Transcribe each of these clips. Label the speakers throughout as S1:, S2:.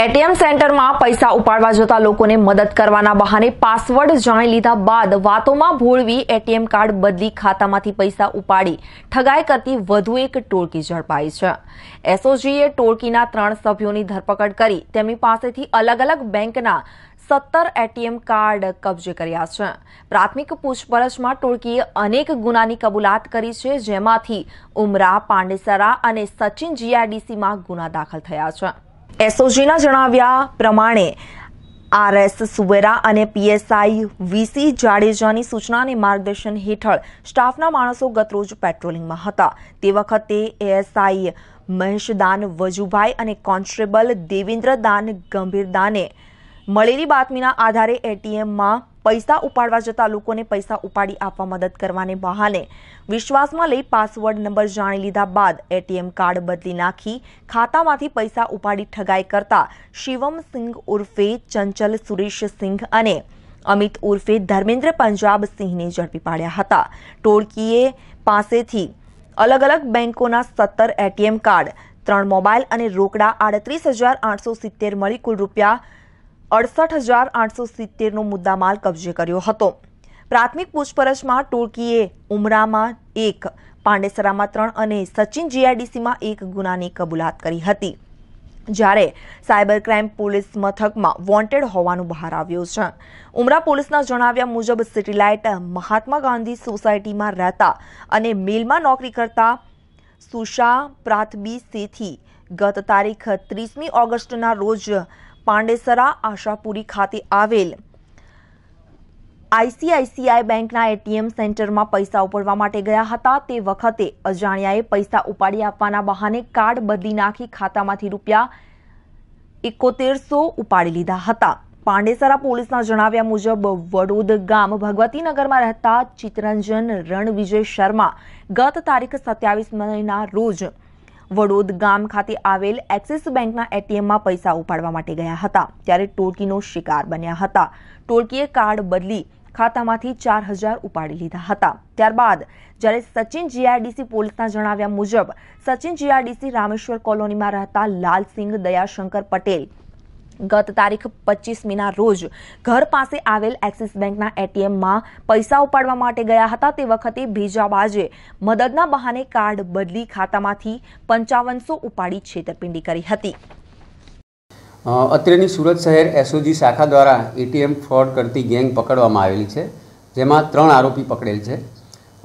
S1: ATM સેન્ટરમાં પૈસા ઉપાડવા જતા લોકોને મદદ કરવાના બહાને પાસવર્ડ જાણી લીધા બાદ વાતોમાં ભોળવી એટીએમ કાર્ડ બદલી ખાતામાંથી પૈસા ઉપાડી ઠગાઈ કરતી વધુ એક ટોળકી ઝડપાઈ છે એસઓજીએ ટોળકીના ત્રણ સભ્યોની ધરપકડ કરી તેમની પાસેથી અલગ અલગ બેંકના સત્તર એટીએમ કાર્ડ કબજે કર્યા છે પ્રાથમિક પૂછપરછમાં ટોળકીએ અનેક ગુનાની કબૂલાત કરી છે જેમાંથી ઉમરા પાંડેસરા અને સચિન જીઆરડીસીમાં ગુના દાખલ થયા છે એસઓજીના જણાવ્યા પ્રમાણે આરએસ સુવેરા અને પીએસઆઈ વીસી જાડેજાની સૂચનાને માર્ગદર્શન હેઠળ સ્ટાફના માણસો ગતરોજ પેટ્રોલિંગમાં હતા તે વખતે એએસઆઈ મહેશદાન વજુભાઈ અને કોન્સ્ટેબલ દેવેન્દ્ર દાન ગંભીર દાને મળેલી બાતમીના આધારે એટીએમમાં પૈસા ઉપાડવા જતા લોકોને પૈસા ઉપાડી આપવા મદદ કરવાને બહાને વિશ્વાસમાં લઈ પાસવર્ડ નંબર જાણી લીધા બાદ એટીએમ કાર્ડ બદલી નાખી ખાતામાંથી પૈસા ઉપાડી ઠગાઈ કરતા શિવમસિંહ ઉર્ફે ચંચલ સુરેશ સિંઘ અને અમિત ઉર્ફે ધર્મેન્દ્ર પંજાબ સિંહને ઝડપી પાડ્યા હતા ટોળકીએ પાસેથી અલગ અલગ બેંકોના સત્તર એટીએમ કાર્ડ ત્રણ મોબાઈલ અને રોકડા આડત્રીસ હજાર આઠસો સિત્તેર મળી કુલ રૂપિયા અડસઠ હજાર આઠસો સિત્તેરનો મુદ્દામાલ કબજે કર્યો હતો પ્રાથમિક પૂછપરછમાં ટોળકીએ ઉમરામાં એક પાંડેસરામાં ત્રણ અને સચિન જીઆઈડીસીમાં એક ગુનાની કબૂલાત કરી હતી જ્યારે સાયબર ક્રાઇમ પોલીસ મથકમાં વોન્ટેડ હોવાનું બહાર આવ્યું છે ઉમરા પોલીસના જણાવ્યા મુજબ સિટીલાઇટ મહાત્મા ગાંધી સોસાયટીમાં રહેતા અને મેલમાં નોકરી કરતા સુશા પ્રાથબી સેથી ગત તારીખ ત્રીસમી ઓગસ્ટના રોજ પાંડેસરા આશાપુરી ખાતે આવેલ આઈસીઆઈસીઆઈ બેંકના એટીએમ સેન્ટરમાં પૈસા ઉપાડવા માટે ગયા હતા તે વખતે અજાણ્યાએ પૈસા ઉપાડી આપવાના બહાને કાર્ડ બદલી નાખી ખાતામાંથી રૂપિયા એકોતેરસો ઉપાડી લીધા હતા પાંડેસરા પોલીસના જણાવ્યા મુજબ વડોદ ગામ ભગવતીનગરમાં રહેતા ચિત્તરંજન રણવિજય શર્મા ગત તારીખ સત્યાવીસ મહિના રોજ વડોદ ગામ ખાતે આવેલ એક્સિસ બેંકના એટીએમમાં પૈસા ઉપાડવા માટે ગયા હતા ત્યારે ટોળકીનો શિકાર બન્યા હતા ટોળકીએ કાર્ડ બદલી ખાતામાંથી ચાર હજાર ઉપાડી લીધા હતા ત્યારબાદ જ્યારે સચિન જીઆરડીસી પોલીસના જણાવ્યા મુજબ સચિન જીઆરડીસી રામેશ્વર કોલોનીમાં રહેતા લાલસિંહ દયાશંકર પટેલ ગત તારીખ પચીસમીના રોજ ઘર પાસે આવેલ એક્સિસ બેંકના એટીએમમાં પૈસા ઉપાડવા માટે ગયા હતા તે વખતે ભેજાબાજે મદદના બહાને કાર્ડ બદલી ખાતામાંથી પંચાવનસો ઉપાડી છેતરપિંડી કરી હતી
S2: અત્રેની સુરત શહેર એસઓજી શાખા દ્વારા એટીએમ ફ્રોડ કરતી ગેંગ પકડવામાં આવેલી છે જેમાં ત્રણ આરોપી પકડેલ છે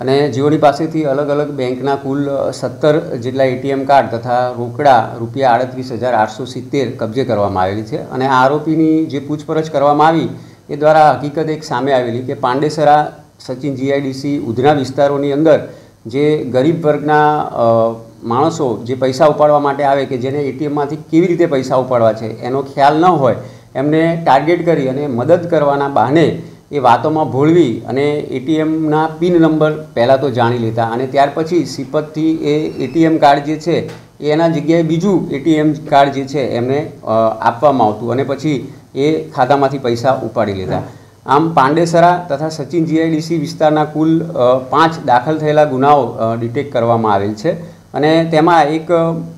S2: અને જીઓની પાસેથી અલગ અલગ બેંકના કુલ સત્તર જેટલા એટીએમ કાર્ડ તથા રોકડા રૂપિયા આડત્રીસ હજાર આઠસો સિત્તેર કબજે કરવામાં આવેલી છે અને આરોપીની જે પૂછપરછ કરવામાં આવી એ દ્વારા હકીકત એક સામે આવેલી કે પાંડેસરા સચિન જીઆઈડીસી ઉધના વિસ્તારોની અંદર જે ગરીબ વર્ગના માણસો જે પૈસા ઉપાડવા માટે આવે કે જેને એટીએમમાંથી કેવી રીતે પૈસા ઉપાડવા છે એનો ખ્યાલ ન હોય એમને ટાર્ગેટ કરી અને મદદ કરવાના બહાને એ વાતોમાં ભોળવી અને એટીએમના પિન નંબર પહેલાં તો જાણી લેતા અને ત્યાર પછી સિપતથી એ એટીએમ કાર્ડ જે છે એ એના જગ્યાએ બીજું એટીએમ કાર્ડ જે છે એમને આપવામાં આવતું અને પછી એ ખાતામાંથી પૈસા ઉપાડી લેતા આમ પાંડેસરા તથા સચિન જીઆઈડીસી વિસ્તારના કુલ પાંચ દાખલ થયેલા ગુનાઓ ડિટેક્ટ કરવામાં આવેલ છે અને તેમાં એક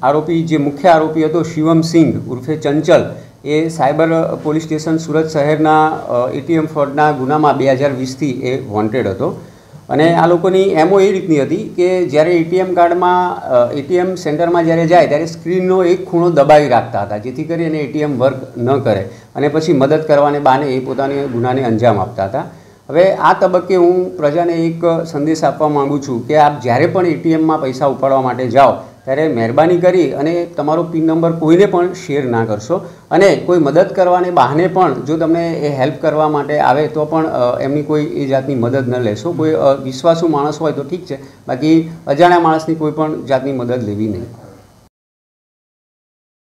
S2: આરોપી જે મુખ્ય આરોપી હતો શિવમ સિંઘ ઉર્ફે ચંચલ એ સાયબર પોલીસ સ્ટેશન સુરત શહેરના એટીએમ ફ્રોડના ગુનામાં બે હજાર વીસથી એ વોન્ટેડ હતો અને આ લોકોની એમઓ એ રીતની હતી કે જ્યારે એટીએમ કાર્ડમાં એટીએમ સેન્ટરમાં જ્યારે જાય ત્યારે સ્ક્રીનનો એક ખૂણો દબાવી રાખતા હતા જેથી કરીને એટીએમ વર્ક ન કરે અને પછી મદદ કરવાને બહાને એ પોતાને ગુનાને અંજામ આપતા હતા હવે આ તબક્કે હું પ્રજાને એક સંદેશ આપવા માગું છું કે આપ જ્યારે પણ એટીએમમાં પૈસા ઉપાડવા માટે જાઓ ત્યારે મહેરબાની કરી અને તમારો પિન નંબર કોઈને પણ શેર ના કરશો અને કોઈ મદદ કરવાને બહાને પણ જો તમને એ હેલ્પ કરવા માટે આવે તો પણ એમની કોઈ એ જાતની મદદ ન લેશો કોઈ વિશ્વાસુ માણસ હોય તો ઠીક છે બાકી અજાણ્યા માણસની કોઈ પણ જાતની મદદ લેવી નહીં